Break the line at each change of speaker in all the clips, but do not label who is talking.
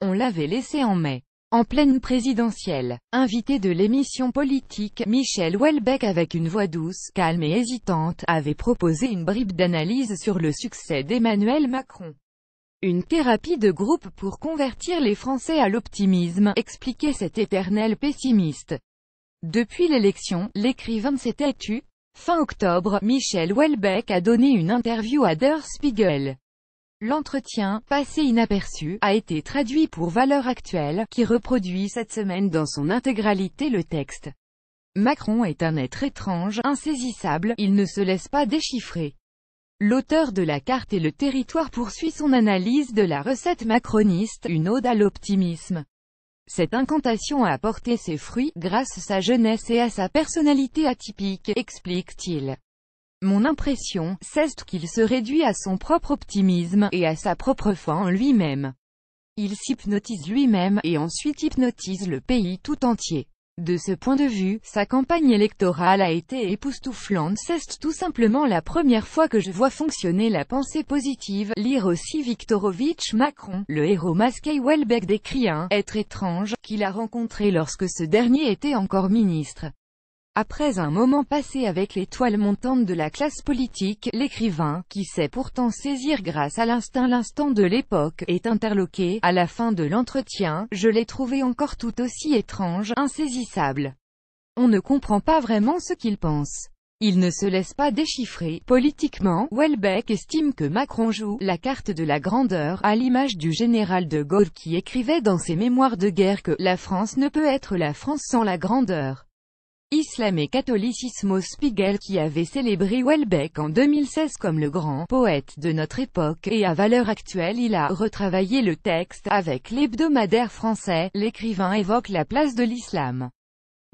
On l'avait laissé en mai. En pleine présidentielle, invité de l'émission politique, Michel Houellebecq avec une voix douce, calme et hésitante, avait proposé une bribe d'analyse sur le succès d'Emmanuel Macron. Une thérapie de groupe pour convertir les Français à l'optimisme, expliquait cet éternel pessimiste. Depuis l'élection, l'écrivain s'était tu. Fin octobre, Michel Houellebecq a donné une interview à Der Spiegel. L'entretien, passé inaperçu, a été traduit pour valeur actuelle, qui reproduit cette semaine dans son intégralité le texte. Macron est un être étrange, insaisissable, il ne se laisse pas déchiffrer. L'auteur de la carte et le territoire poursuit son analyse de la recette macroniste, une ode à l'optimisme. Cette incantation a apporté ses fruits, grâce à sa jeunesse et à sa personnalité atypique, explique-t-il. Mon impression, c'est qu'il se réduit à son propre optimisme, et à sa propre foi en lui-même. Il s'hypnotise lui-même, et ensuite hypnotise le pays tout entier. De ce point de vue, sa campagne électorale a été époustouflante. C'est tout simplement la première fois que je vois fonctionner la pensée positive, lire aussi Viktorovitch Macron, le héros masqué Welbeck décrit un « être étrange » qu'il a rencontré lorsque ce dernier était encore ministre. Après un moment passé avec l'étoile montante de la classe politique, l'écrivain, qui sait pourtant saisir grâce à l'instinct l'instant de l'époque, est interloqué. À la fin de l'entretien, je l'ai trouvé encore tout aussi étrange, insaisissable. On ne comprend pas vraiment ce qu'il pense. Il ne se laisse pas déchiffrer. Politiquement, Welbeck estime que Macron joue la carte de la grandeur, à l'image du général de Gaulle qui écrivait dans ses mémoires de guerre que « la France ne peut être la France sans la grandeur ». Islam et catholicisme Spiegel qui avait célébré Welbeck en 2016 comme le grand poète de notre époque, et à valeur actuelle il a retravaillé le texte, avec l'hebdomadaire français, l'écrivain évoque la place de l'islam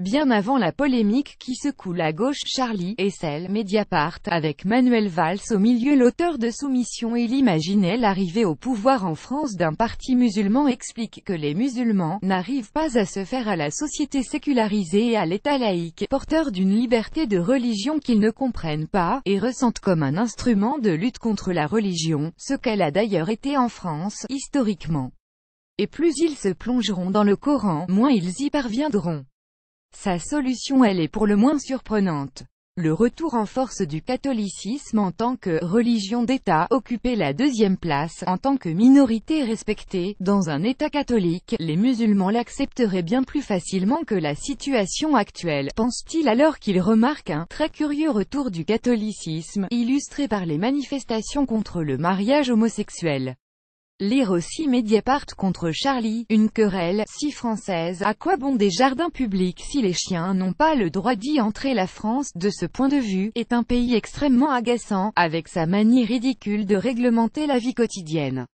Bien avant la polémique qui secoue la gauche, Charlie et celle Mediapart, avec Manuel Valls au milieu l'auteur de Soumission et l'imaginait l'arrivée au pouvoir en France d'un parti musulman explique que les musulmans n'arrivent pas à se faire à la société sécularisée et à l'état laïque, porteur d'une liberté de religion qu'ils ne comprennent pas, et ressentent comme un instrument de lutte contre la religion, ce qu'elle a d'ailleurs été en France, historiquement. Et plus ils se plongeront dans le Coran, moins ils y parviendront. Sa solution elle est pour le moins surprenante. Le retour en force du catholicisme en tant que religion d'État occupait la deuxième place en tant que minorité respectée. Dans un État catholique, les musulmans l'accepteraient bien plus facilement que la situation actuelle, pense-t-il alors qu'il remarque un très curieux retour du catholicisme, illustré par les manifestations contre le mariage homosexuel. Lire aussi Mediapart contre Charlie, une querelle, si française, à quoi bon des jardins publics si les chiens n'ont pas le droit d'y entrer La France, de ce point de vue, est un pays extrêmement agaçant, avec sa manie ridicule de réglementer la vie quotidienne.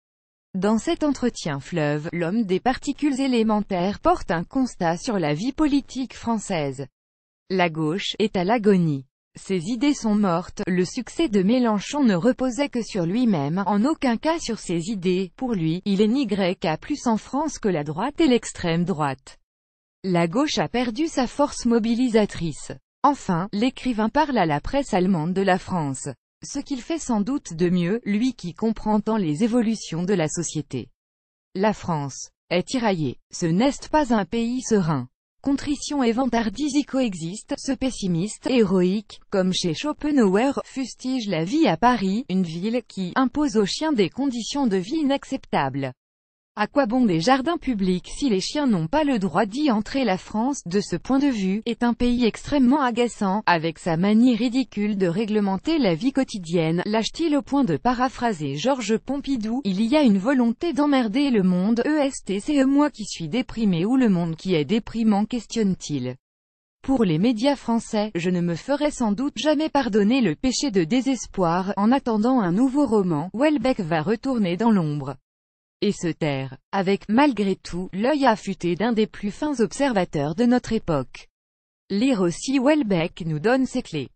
Dans cet entretien fleuve, l'homme des particules élémentaires porte un constat sur la vie politique française. La gauche est à l'agonie. Ses idées sont mortes, le succès de Mélenchon ne reposait que sur lui-même, en aucun cas sur ses idées, pour lui, il est grec à plus en France que la droite et l'extrême droite. La gauche a perdu sa force mobilisatrice. Enfin, l'écrivain parle à la presse allemande de la France. Ce qu'il fait sans doute de mieux, lui qui comprend tant les évolutions de la société. La France est tiraillée, ce n'est pas un pays serein. Contrition et vantardise y coexistent, ce pessimiste, héroïque, comme chez Schopenhauer, fustige la vie à Paris, une ville qui impose aux chiens des conditions de vie inacceptables. À quoi bon des jardins publics si les chiens n'ont pas le droit d'y entrer La France, de ce point de vue, est un pays extrêmement agaçant, avec sa manie ridicule de réglementer la vie quotidienne, lâche-t-il au point de paraphraser Georges Pompidou, il y a une volonté d'emmerder le monde, EST c'est moi qui suis déprimé ou le monde qui est déprimant questionne-t-il. Pour les médias français, je ne me ferai sans doute jamais pardonner le péché de désespoir, en attendant un nouveau roman, Welbeck va retourner dans l'ombre et se taire, avec, malgré tout, l'œil affûté d'un des plus fins observateurs de notre époque. Lire aussi Welbeck nous donne ses clés.